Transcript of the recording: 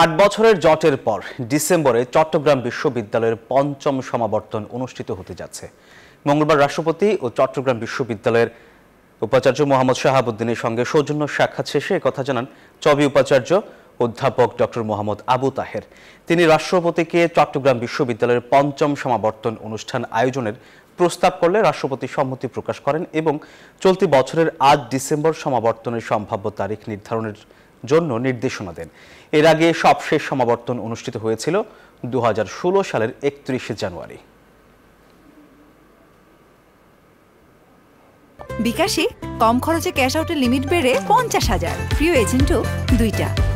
আট বছরের জটের পর ডিসেম্বরে চট্টগ্রাম বিশ্ববিদ্যালয়ের পঞ্চম সমাবর্তন অনুষ্ঠিত হতে যাচ্ছে মঙ্গলবার রাষ্ট্রপতি ও চট্টগ্রাম বিশ্ববিদ্যালয়ের উপাচার্য মোহাম্মদ শাহাবুদ্দিনের সঙ্গে সৌজন্য সাক্ষাৎ শেষে কথা জানান চবি উপাচার্য অধ্যাপক ডক্টর মোহাম্মদ আবু তাহের তিনি রাষ্ট্রপতিকে চট্টগ্রাম বিশ্ববিদ্যালয়ের পঞ্চম সমাবর্তন অনুষ্ঠান আয়োজনের প্রস্তাব করলে রাষ্ট্রপতি সম্মতি প্রকাশ করেন এবং চলতি বছরের আট ডিসেম্বর সমাবর্তনের সম্ভাব্য তারিখ নির্ধারণের জন্য নির্দেশনা দেন এর আগে সবশেষ সমাবর্তন অনুষ্ঠিত হয়েছিল দু সালের একত্রিশে জানুয়ারি বিকাশে কম খরচে ক্যাশ আউটের লিমিট বেড়ে পঞ্চাশ হাজার প্রিয় এজেন্টও দুইটা